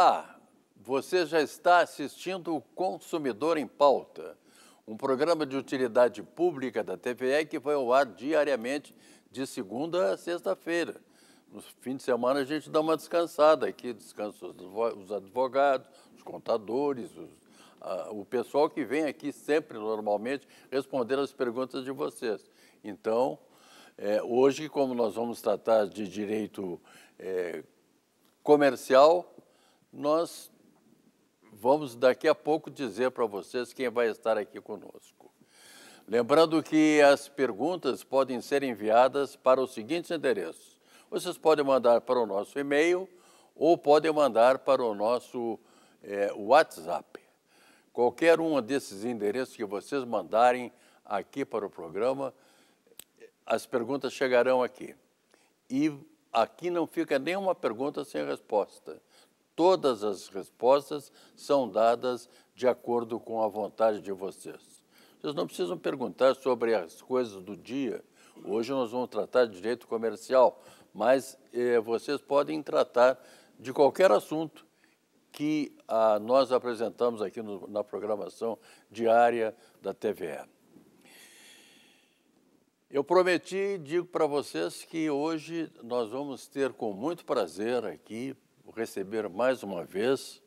Olá, você já está assistindo o Consumidor em Pauta, um programa de utilidade pública da TVE que vai ao ar diariamente de segunda a sexta-feira. No fim de semana a gente dá uma descansada aqui, descansa os advogados, os contadores, os, o pessoal que vem aqui sempre normalmente responder as perguntas de vocês. Então, é, hoje, como nós vamos tratar de direito é, comercial, nós vamos daqui a pouco dizer para vocês quem vai estar aqui conosco. Lembrando que as perguntas podem ser enviadas para os seguintes endereços. Vocês podem mandar para o nosso e-mail ou podem mandar para o nosso é, WhatsApp. Qualquer um desses endereços que vocês mandarem aqui para o programa, as perguntas chegarão aqui. E aqui não fica nenhuma pergunta sem resposta todas as respostas são dadas de acordo com a vontade de vocês. Vocês não precisam perguntar sobre as coisas do dia. Hoje nós vamos tratar de direito comercial, mas eh, vocês podem tratar de qualquer assunto que ah, nós apresentamos aqui no, na programação diária da TVE. Eu prometi e digo para vocês que hoje nós vamos ter com muito prazer aqui receber mais uma vez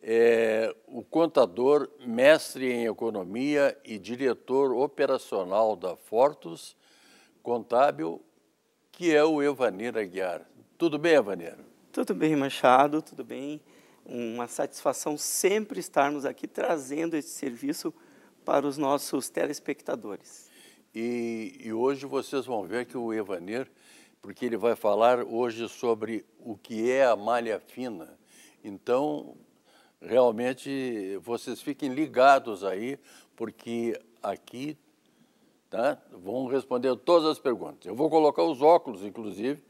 é, o contador, mestre em economia e diretor operacional da Fortus Contábil, que é o Evanir Aguiar. Tudo bem, Evanir? Tudo bem, Machado, tudo bem. Uma satisfação sempre estarmos aqui trazendo esse serviço para os nossos telespectadores. E, e hoje vocês vão ver que o Evanir porque ele vai falar hoje sobre o que é a malha fina. Então, realmente, vocês fiquem ligados aí, porque aqui tá, vão responder todas as perguntas. Eu vou colocar os óculos, inclusive,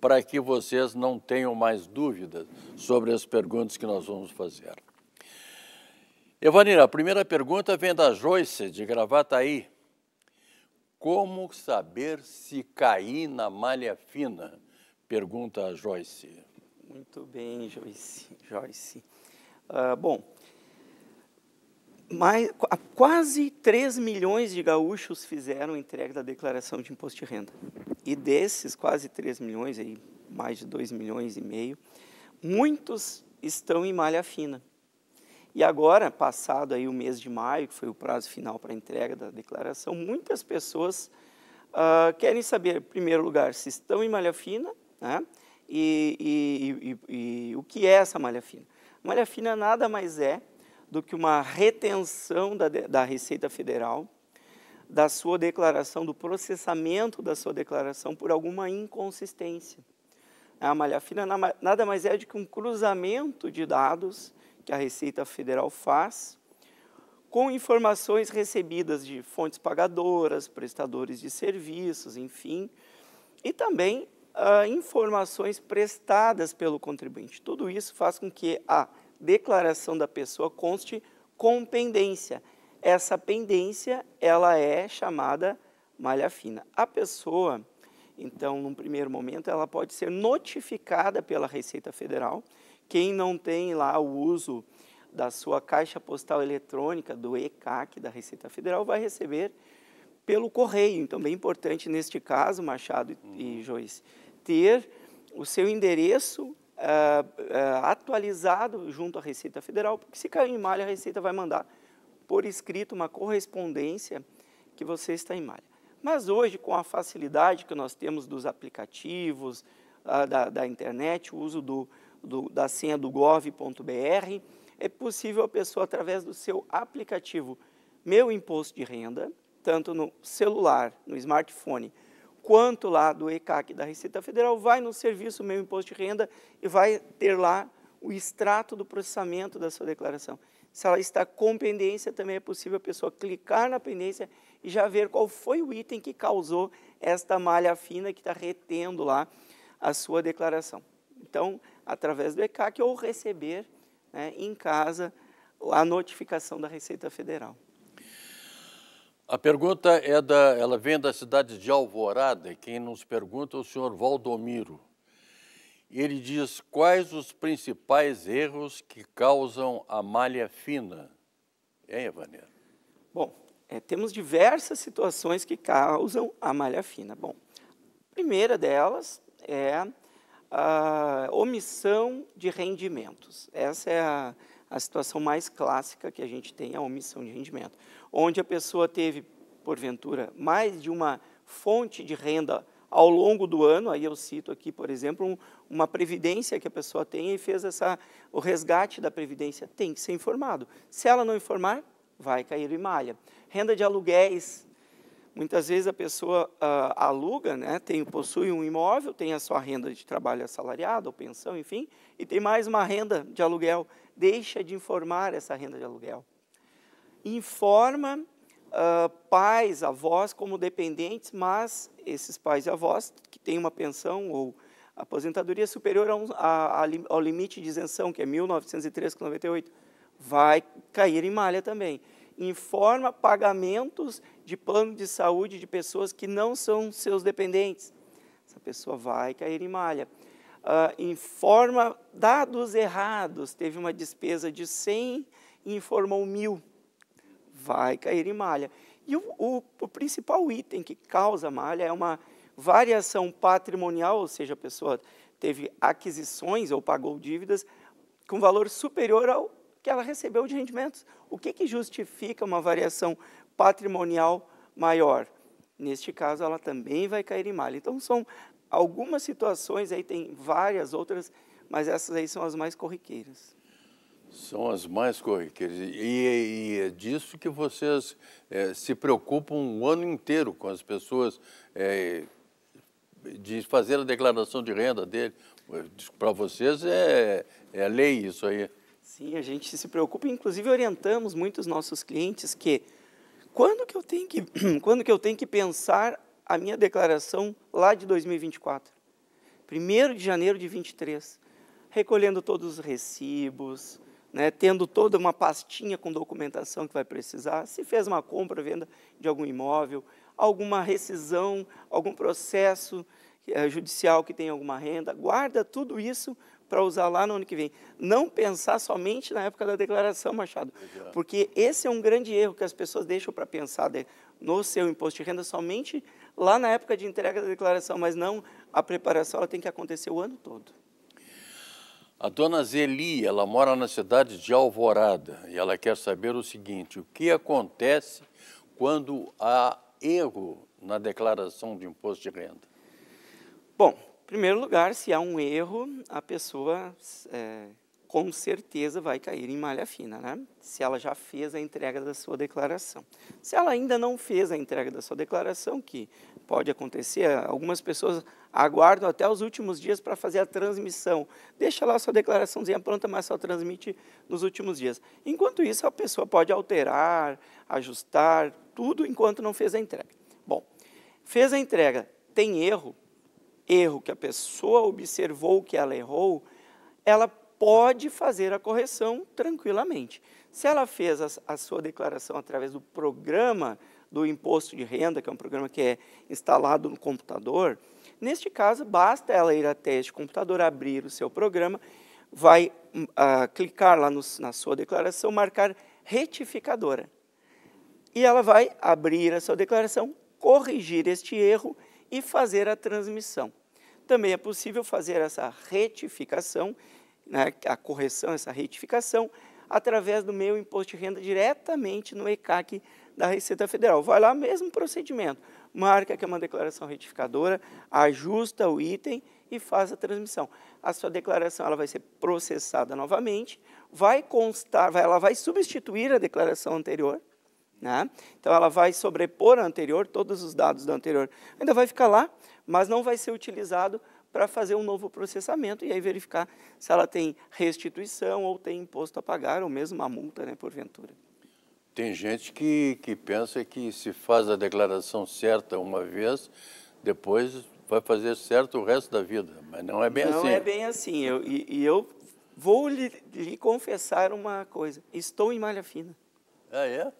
para que vocês não tenham mais dúvidas sobre as perguntas que nós vamos fazer. Evanira, a primeira pergunta vem da Joyce, de Gravataí. Como saber se cair na malha fina? Pergunta a Joyce. Muito bem, Joyce. Joyce. Uh, bom, mais, ah, quase 3 milhões de gaúchos fizeram entrega da declaração de imposto de renda. E desses quase 3 milhões, aí, mais de 2 milhões e meio, muitos estão em malha fina. E agora, passado aí o mês de maio, que foi o prazo final para a entrega da declaração, muitas pessoas uh, querem saber, em primeiro lugar, se estão em malha fina né? e, e, e, e o que é essa malha fina. Malha fina nada mais é do que uma retenção da, da Receita Federal da sua declaração, do processamento da sua declaração por alguma inconsistência. A malha fina nada mais é do que um cruzamento de dados que a Receita Federal faz, com informações recebidas de fontes pagadoras, prestadores de serviços, enfim, e também ah, informações prestadas pelo contribuinte. Tudo isso faz com que a declaração da pessoa conste com pendência. Essa pendência, ela é chamada malha fina. A pessoa, então, num primeiro momento, ela pode ser notificada pela Receita Federal quem não tem lá o uso da sua caixa postal eletrônica, do ECAC, da Receita Federal, vai receber pelo correio. Então, bem importante neste caso, Machado uhum. e Joyce, ter o seu endereço Uh, uh, atualizado junto à Receita Federal, porque se cair em malha, a Receita vai mandar por escrito uma correspondência que você está em malha. Mas hoje, com a facilidade que nós temos dos aplicativos, uh, da, da, internet, o uso do, do, da senha do gov.br, é possível a pessoa, através do seu aplicativo Meu Imposto de Renda, tanto no celular, no smartphone, quanto lá do ECAC da Receita Federal, vai no serviço Meu Imposto de Renda e vai ter lá o extrato do processamento da sua declaração. Se ela está com pendência, também é possível a pessoa clicar na pendência e já ver qual foi o item que causou esta malha fina que está retendo lá a sua declaração. Então, através do ECAC ou receber né, em casa a notificação da Receita Federal. A pergunta é da, ela vem da cidade de Alvorada, e quem nos pergunta é o senhor Valdomiro. Ele diz quais os principais erros que causam a malha fina. É, Evaneiro? Bom, é, temos diversas situações que causam a malha fina. Bom, a primeira delas é a omissão de rendimentos. Essa é a, a situação mais clássica que a gente tem, a omissão de rendimento, onde a pessoa teve, porventura, mais de uma fonte de renda ao longo do ano, aí eu cito aqui, por exemplo, um, uma previdência que a pessoa tem e fez essa, o resgate da previdência, tem que ser informado. Se ela não informar, vai cair em malha. Renda de aluguéis Muitas vezes a pessoa ah, aluga, né, tem, possui um imóvel, tem a sua renda de trabalho assalariado, ou pensão, enfim, e tem mais uma renda de aluguel. Deixa de informar essa renda de aluguel. Informa ah, pais, avós como dependentes, mas esses pais e avós que têm uma pensão ou aposentadoria superior a um, a, a, ao limite de isenção, que é 1903,98, vai cair em malha também informa pagamentos de plano de saúde de pessoas que não são seus dependentes. Essa pessoa vai cair em malha. Uh, informa dados errados, teve uma despesa de 100 e informou mil, vai cair em malha. E o, o, o principal item que causa malha é uma variação patrimonial, ou seja, a pessoa teve aquisições ou pagou dívidas com valor superior ao que ela recebeu de rendimentos. O que, que justifica uma variação patrimonial maior? Neste caso, ela também vai cair em malha. Então, são algumas situações, aí tem várias outras, mas essas aí são as mais corriqueiras. São as mais corriqueiras. E, e é disso que vocês é, se preocupam o ano inteiro com as pessoas é, de fazer a declaração de renda dele. Para vocês é, é lei isso aí. Sim, a gente se preocupa, inclusive orientamos muitos nossos clientes que quando que eu tenho que, quando que, eu tenho que pensar a minha declaração lá de 2024? 1 de janeiro de 23, recolhendo todos os recibos, né, tendo toda uma pastinha com documentação que vai precisar, se fez uma compra, venda de algum imóvel, alguma rescisão, algum processo eh, judicial que tem alguma renda, guarda tudo isso para usar lá no ano que vem. Não pensar somente na época da declaração, Machado, porque esse é um grande erro que as pessoas deixam para pensar de, no seu imposto de renda somente lá na época de entrega da declaração, mas não a preparação, ela tem que acontecer o ano todo. A dona Zeli, ela mora na cidade de Alvorada e ela quer saber o seguinte: o que acontece quando há erro na declaração de imposto de renda? Bom, em primeiro lugar, se há um erro, a pessoa é, com certeza vai cair em malha fina, né? Se ela já fez a entrega da sua declaração. Se ela ainda não fez a entrega da sua declaração, que pode acontecer, algumas pessoas aguardam até os últimos dias para fazer a transmissão. Deixa lá a sua declaraçãozinha pronta, mas só transmite nos últimos dias. Enquanto isso, a pessoa pode alterar, ajustar, tudo enquanto não fez a entrega. Bom, fez a entrega, tem erro, erro que a pessoa observou que ela errou, ela pode fazer a correção tranquilamente. Se ela fez a, a sua declaração através do programa do imposto de renda, que é um programa que é instalado no computador, neste caso basta ela ir até este computador, abrir o seu programa, vai uh, clicar lá no, na sua declaração, marcar retificadora. E ela vai abrir a sua declaração, corrigir este erro e fazer a transmissão. Também é possível fazer essa retificação, né, a correção, essa retificação, através do meu imposto de renda diretamente no ECAC da Receita Federal. Vai lá, mesmo procedimento. Marca que é uma declaração retificadora, ajusta o item e faz a transmissão. A sua declaração ela vai ser processada novamente, vai constar, ela vai substituir a declaração anterior, né? Então, ela vai sobrepor a anterior, todos os dados da anterior ainda vai ficar lá, mas não vai ser utilizado para fazer um novo processamento e aí verificar se ela tem restituição ou tem imposto a pagar ou mesmo uma multa, né, porventura. Tem gente que, que pensa que se faz a declaração certa uma vez, depois vai fazer certo o resto da vida, mas não é bem não assim. Não é bem assim. Eu, e, e eu vou lhe, lhe confessar uma coisa: estou em malha fina. Ah, é?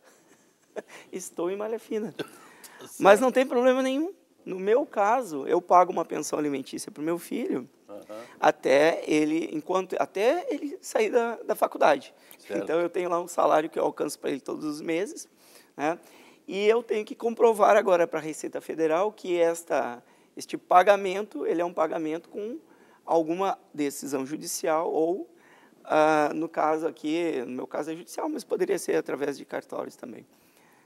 Estou em malha fina. Mas não tem problema nenhum. No meu caso, eu pago uma pensão alimentícia para o meu filho uhum. até ele enquanto até ele sair da, da faculdade. Certo. Então eu tenho lá um salário que eu alcanço para ele todos os meses, né? E eu tenho que comprovar agora para a Receita Federal que esta este pagamento ele é um pagamento com alguma decisão judicial ou ah, no caso aqui, no meu caso é judicial, mas poderia ser através de cartórios também.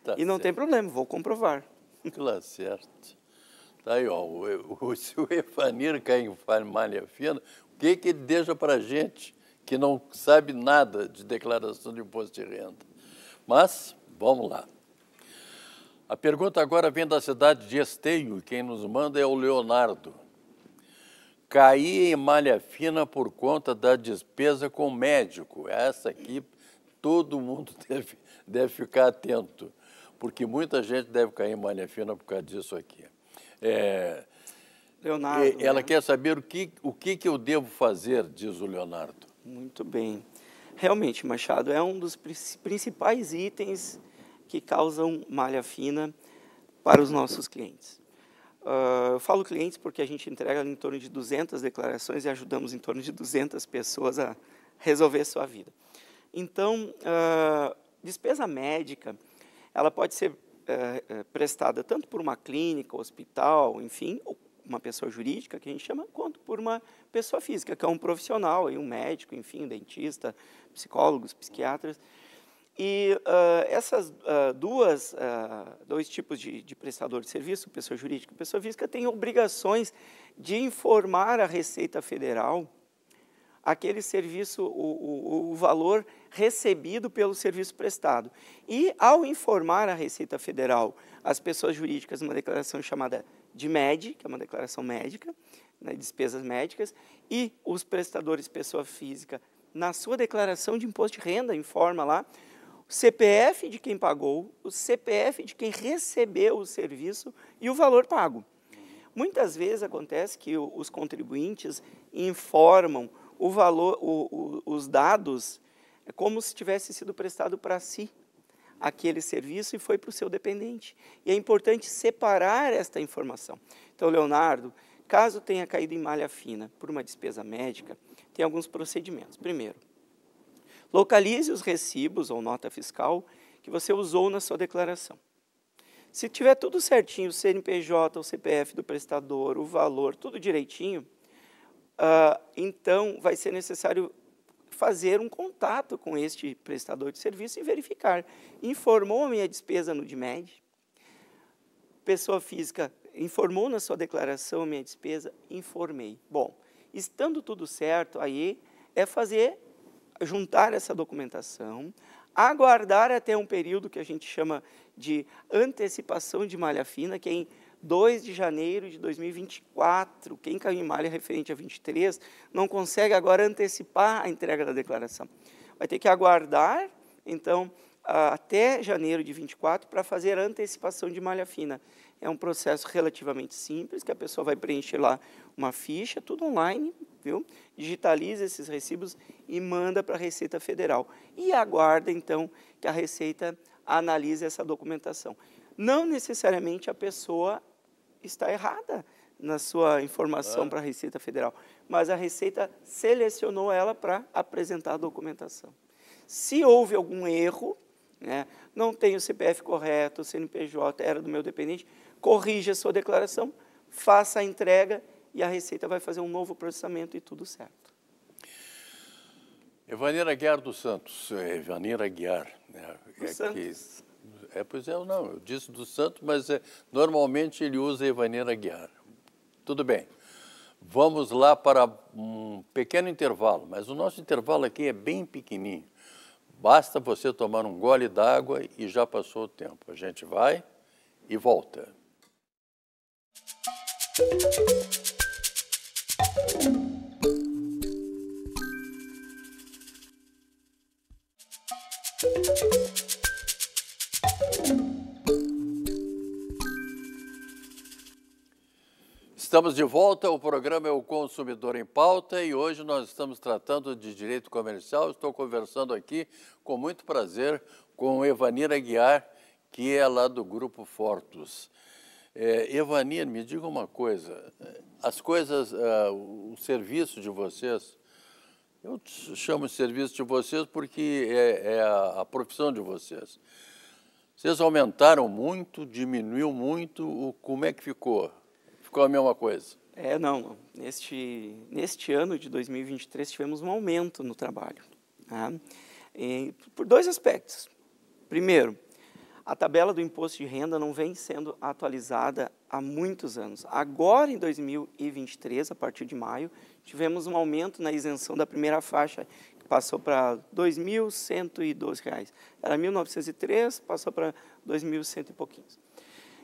Tá e não tem problema, vou comprovar. Claro, certo. Tá aí, ó, o, o, se o Evanir cai em malha fina, o que, que ele deixa para gente que não sabe nada de declaração de imposto de renda? Mas, vamos lá. A pergunta agora vem da cidade de Esteio, quem nos manda é o Leonardo. Caí em malha fina por conta da despesa com médico. Essa aqui todo mundo deve, deve ficar atento porque muita gente deve cair em malha fina por causa disso aqui. É, Leonardo. Ela né? quer saber o que, o que, que eu devo fazer, diz o Leonardo. Muito bem. Realmente, Machado, é um dos principais itens que causam malha fina para os nossos clientes. Uh, eu falo clientes porque a gente entrega em torno de 200 declarações e ajudamos em torno de 200 pessoas a resolver sua vida. Então, uh, despesa médica ela pode ser é, prestada tanto por uma clínica, hospital, enfim, uma pessoa jurídica, que a gente chama, quanto por uma pessoa física, que é um profissional, um médico, enfim, dentista, psicólogos, psiquiatras. E uh, essas uh, duas, uh, dois tipos de, de, prestador de serviço, pessoa jurídica e pessoa física, têm obrigações de informar a Receita Federal aquele serviço, o, o, o valor recebido pelo serviço prestado. E, ao informar a Receita Federal as pessoas jurídicas uma declaração chamada de MED, que é uma declaração médica, né, despesas médicas, e os prestadores pessoa física, na sua declaração de imposto de renda, informa lá o CPF de quem pagou, o CPF de quem recebeu o serviço e o valor pago. Muitas vezes acontece que os contribuintes informam o valor, o, o, os dados, é como se tivesse sido prestado para si aquele serviço e foi para o seu dependente. E é importante separar esta informação. Então, Leonardo, caso tenha caído em malha fina por uma despesa médica, tem alguns procedimentos. Primeiro, localize os recibos ou nota fiscal que você usou na sua declaração. Se tiver tudo certinho, o CNPJ, o CPF do prestador, o valor, tudo direitinho, Uh, então, vai ser necessário fazer um contato com este prestador de serviço e verificar. Informou a minha despesa no DMED? Pessoa física, informou na sua declaração a minha despesa? Informei. Bom, estando tudo certo, aí é fazer, juntar essa documentação, aguardar até um período que a gente chama de antecipação de malha fina, que é 2 de janeiro de 2024, quem caiu em malha referente a 23, não consegue agora antecipar a entrega da declaração. Vai ter que aguardar, então, até janeiro de 24 para fazer a antecipação de malha fina. É um processo relativamente simples, que a pessoa vai preencher lá uma ficha, tudo online, viu? Digitaliza esses recibos e manda para a Receita Federal. E aguarda, então, que a Receita analise essa documentação. Não necessariamente a pessoa está errada na sua informação ah. para a Receita Federal. Mas a Receita selecionou ela para apresentar a documentação. Se houve algum erro, né, não tem o CPF correto, o CNPJ era do meu dependente, corrija a sua declaração, faça a entrega e a Receita vai fazer um novo processamento e tudo certo. Evanira Guiar dos Santos, é, Evanira Guiar, né, é, Santos. que é, pois é, eu não, eu disse do santo, mas é, normalmente ele usa Evaneira Guiar. Tudo bem. Vamos lá para um pequeno intervalo, mas o nosso intervalo aqui é bem pequenininho. Basta você tomar um gole d'água e já passou o tempo. A gente vai e volta. Música Estamos de volta, o programa é o Consumidor em Pauta e hoje nós estamos tratando de direito comercial. Estou conversando aqui com muito prazer com Evanina Guiar, que é lá do Grupo Fortus. É, me diga uma coisa, as coisas, uh, o serviço de vocês, eu chamo de serviço de vocês porque é, é a, a profissão de vocês. Vocês aumentaram muito, diminuiu muito, o, como é que ficou? ficou a mesma coisa? É, não. Neste, neste ano de 2023 tivemos um aumento no trabalho. Tá? E, por dois aspectos. Primeiro, a tabela do imposto de renda não vem sendo atualizada há muitos anos. Agora, em 2023, a partir de maio, tivemos um aumento na isenção da primeira faixa, que passou para R$ 2.112. Era R$ 1.903, passou para R$ 2.100 e pouquinhos.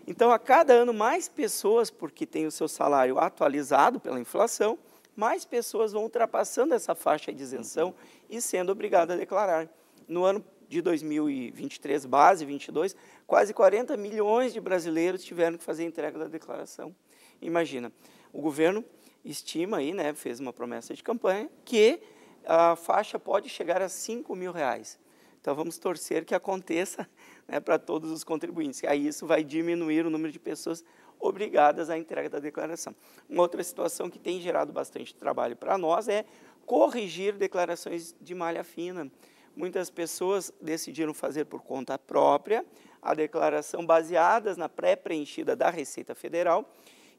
Então, a cada ano, mais pessoas, porque tem o seu salário atualizado pela inflação, mais pessoas vão ultrapassando essa faixa de isenção uhum. e sendo obrigadas a declarar. No ano de 2023, base 22, quase 40 milhões de brasileiros tiveram que fazer a entrega da declaração. Imagina, o governo estima aí, né, fez uma promessa de campanha, que a faixa pode chegar a 5 mil reais. Então vamos torcer que aconteça né, para todos os contribuintes. Aí isso vai diminuir o número de pessoas obrigadas à entrega da declaração. Uma outra situação que tem gerado bastante trabalho para nós é corrigir declarações de malha fina. Muitas pessoas decidiram fazer por conta própria a declaração baseadas na pré-preenchida da Receita Federal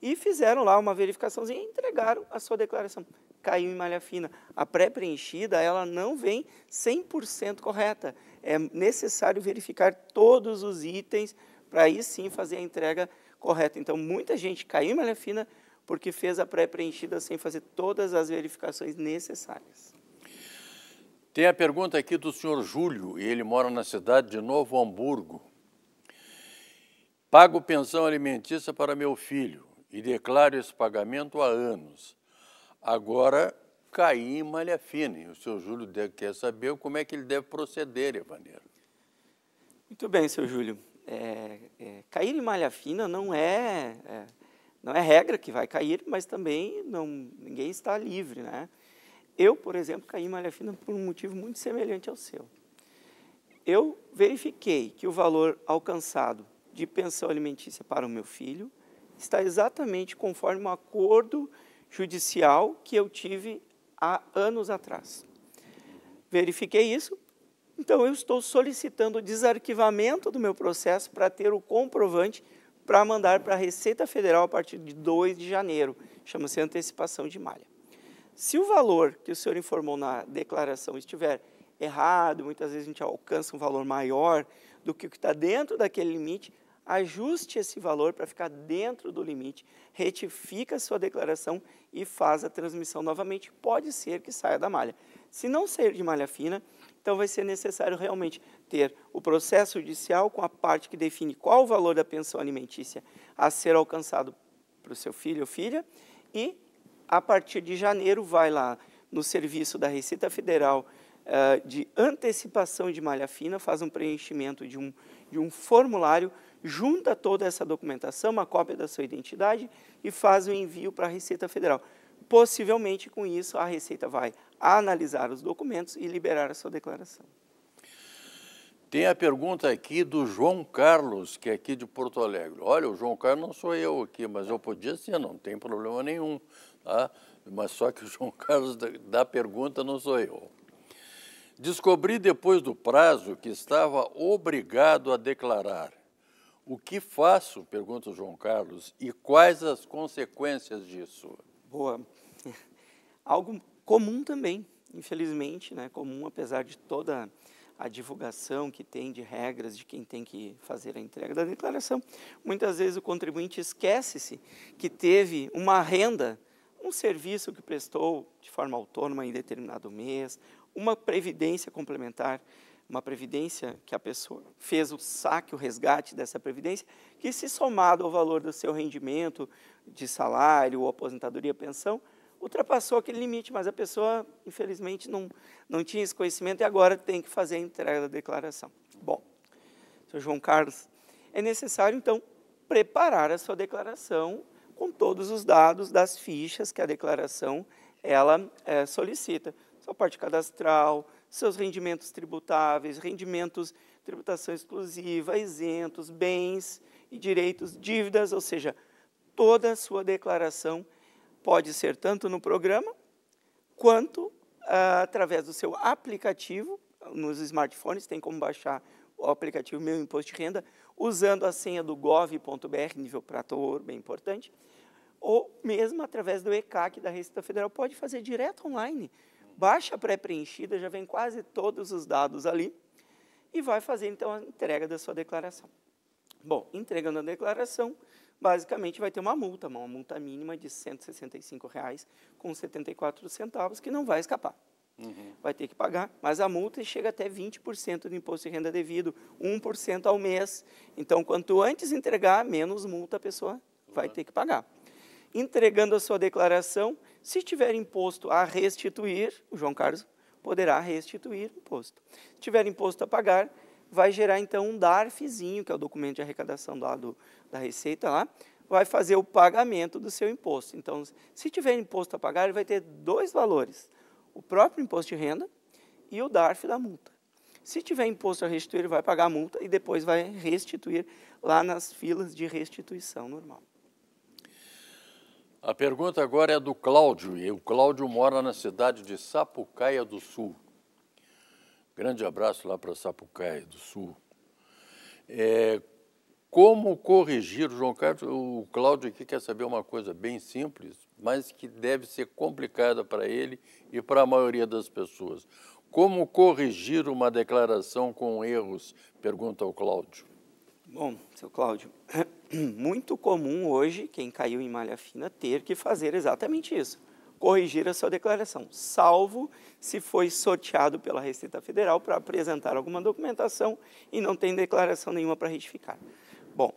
e fizeram lá uma verificaçãozinha e entregaram a sua declaração caiu em malha fina. A pré-preenchida, ela não vem 100% correta. É necessário verificar todos os itens para aí sim fazer a entrega correta. Então, muita gente caiu em malha fina porque fez a pré-preenchida sem fazer todas as verificações necessárias. Tem a pergunta aqui do senhor Júlio, e ele mora na cidade de Novo Hamburgo. Pago pensão alimentícia para meu filho e declaro esse pagamento há anos. Agora, Caim em Malha fina. O senhor Júlio deve, quer saber como é que ele deve proceder, Evaneiro. Muito bem, seu Júlio. É, é, cair em malha fina não é, é, não é regra que vai cair, mas também não, ninguém está livre, né? Eu, por exemplo, caí em malha fina por um motivo muito semelhante ao seu. Eu verifiquei que o valor alcançado de pensão alimentícia para o meu filho está exatamente conforme o um acordo judicial que eu tive há anos atrás. Verifiquei isso, então eu estou solicitando o desarquivamento do meu processo para ter o comprovante para mandar para a Receita Federal a partir de 2 de janeiro. Chama-se antecipação de malha. Se o valor que o senhor informou na declaração estiver errado, muitas vezes a gente alcança um valor maior do que o que está dentro daquele limite, ajuste esse valor para ficar dentro do limite, retifica a sua declaração e faz a transmissão novamente. Pode ser que saia da malha. Se não sair de malha fina, então vai ser necessário realmente ter o processo judicial com a parte que define qual o valor da pensão alimentícia a ser alcançado para o seu filho ou filha e a partir de janeiro vai lá no serviço da Receita Federal uh, de antecipação de malha fina, faz um preenchimento de um, de um formulário junta toda essa documentação, uma cópia da sua identidade e faz o envio para a Receita Federal. Possivelmente, com isso, a Receita vai analisar os documentos e liberar a sua declaração. Tem a pergunta aqui do João Carlos, que é aqui de Porto Alegre. Olha, o João Carlos não sou eu aqui, mas eu podia ser, não tem problema nenhum. Tá? Mas só que o João Carlos da, da pergunta não sou eu. Descobri depois do prazo que estava obrigado a declarar o que faço, pergunta o João Carlos, e quais as consequências disso? Boa. Algo comum também, infelizmente, né? comum apesar de toda a divulgação que tem de regras de quem tem que fazer a entrega da declaração. Muitas vezes o contribuinte esquece-se que teve uma renda, um serviço que prestou de forma autônoma em determinado mês, uma previdência complementar uma previdência que a pessoa fez o saque, o resgate dessa previdência, que se somado ao valor do seu rendimento de salário ou aposentadoria, pensão, ultrapassou aquele limite, mas a pessoa, infelizmente, não, não tinha esse conhecimento e agora tem que fazer a entrega da declaração. Bom, seu João Carlos, é necessário, então, preparar a sua declaração com todos os dados das fichas que a declaração ela é, solicita. Sua parte cadastral, seus rendimentos tributáveis, rendimentos, tributação exclusiva, isentos, bens e direitos, dívidas, ou seja, toda a sua declaração pode ser tanto no programa quanto ah, através do seu aplicativo, nos smartphones tem como baixar o aplicativo Meu Imposto de Renda, usando a senha do gov.br, nível prato ouro, bem importante, ou mesmo através do ECAC da Receita Federal, pode fazer direto online, baixa pré-preenchida, já vem quase todos os dados ali, e vai fazer, então, a entrega da sua declaração. Bom, entregando a declaração, basicamente vai ter uma multa, uma multa mínima de R$ 165,74, que não vai escapar. Uhum. Vai ter que pagar, mas a multa chega até 20% do imposto de renda devido, 1% ao mês. Então, quanto antes entregar, menos multa a pessoa uhum. vai ter que pagar. Entregando a sua declaração, se tiver imposto a restituir, o João Carlos poderá restituir o imposto. Se tiver imposto a pagar, vai gerar então um DARFzinho, que é o documento de arrecadação do do, da Receita, lá, vai fazer o pagamento do seu imposto. Então, se tiver imposto a pagar, ele vai ter dois valores: o próprio imposto de renda e o DARF da multa. Se tiver imposto a restituir, ele vai pagar a multa e depois vai restituir lá nas filas de restituição normal. A pergunta agora é do Cláudio, e o Cláudio mora na cidade de Sapucaia do Sul. Grande abraço lá para Sapucaia do Sul. É, como corrigir, o João Carlos, o Cláudio aqui quer saber uma coisa bem simples, mas que deve ser complicada para ele e para a maioria das pessoas. Como corrigir uma declaração com erros? Pergunta o Cláudio. Bom, seu Cláudio, muito comum hoje quem caiu em malha fina ter que fazer exatamente isso, corrigir a sua declaração, salvo se foi sorteado pela Receita Federal para apresentar alguma documentação e não tem declaração nenhuma para retificar. Bom,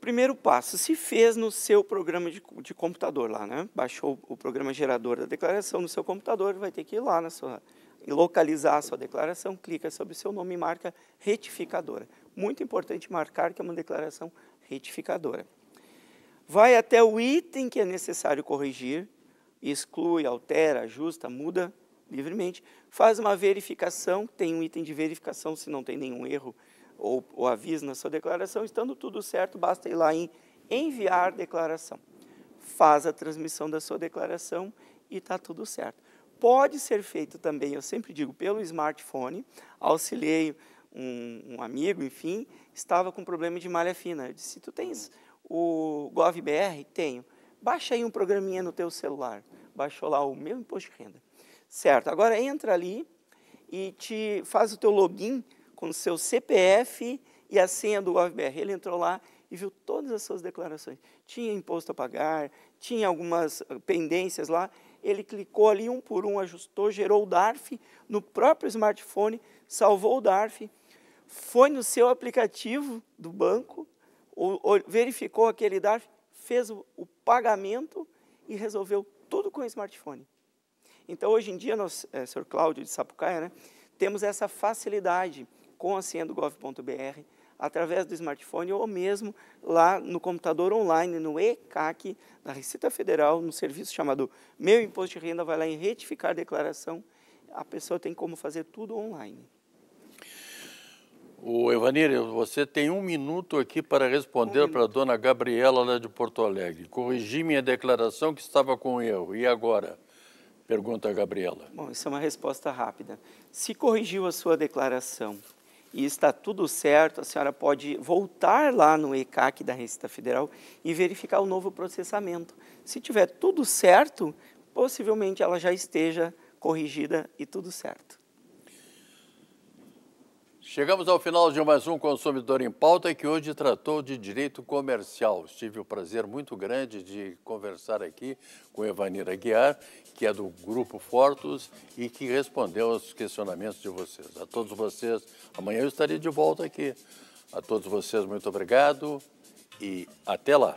primeiro passo se fez no seu programa de, de computador lá, né? Baixou o programa gerador da declaração no seu computador, vai ter que ir lá na sua localizar a sua declaração, clica sobre o seu nome e marca retificadora muito importante marcar que é uma declaração retificadora. Vai até o item que é necessário corrigir, exclui, altera, ajusta, muda livremente, faz uma verificação, tem um item de verificação se não tem nenhum erro ou, ou aviso na sua declaração, estando tudo certo, basta ir lá em enviar declaração. Faz a transmissão da sua declaração e está tudo certo. Pode ser feito também, eu sempre digo, pelo smartphone, auxilio um, um, amigo, enfim, estava com problema de malha fina. Eu disse, tu tens o GovBR? Tenho. Baixa aí um programinha no teu celular. Baixou lá o meu imposto de renda. Certo, agora entra ali e te faz o teu login com o seu CPF e a senha do GovBR. Ele entrou lá e viu todas as suas declarações. Tinha imposto a pagar, tinha algumas ah, pendências lá. Ele clicou ali um por um, ajustou, gerou o DARF no próprio smartphone, salvou o DARF foi no seu aplicativo do banco, ou, ou, verificou aquele DARF, fez o, o pagamento e resolveu tudo com o smartphone. Então, hoje em dia, nós, é, Sr. Cláudio de Sapucaia, né, temos essa facilidade com a senha do gov.br, através do smartphone ou mesmo lá no computador online, no ECAC da Receita Federal, no serviço chamado Meu Imposto de Renda, vai lá em retificar declaração, a pessoa tem como fazer tudo online. O Evanir, você tem um minuto aqui para responder um para a dona Gabriela, lá de Porto Alegre. Corrigi minha declaração que estava com erro. E agora? Pergunta a Gabriela. Bom, isso é uma resposta rápida. Se corrigiu a sua declaração e está tudo certo, a senhora pode voltar lá no ECAC da Receita Federal e verificar o novo processamento. Se tiver tudo certo, possivelmente ela já esteja corrigida e tudo certo. Chegamos ao final de mais um Consumidor em Pauta, que hoje tratou de direito comercial. Tive o prazer muito grande de conversar aqui com Evanira Guiar, que é do Grupo Fortos e que respondeu aos questionamentos de vocês. A todos vocês, amanhã eu estarei de volta aqui. A todos vocês, muito obrigado e até lá.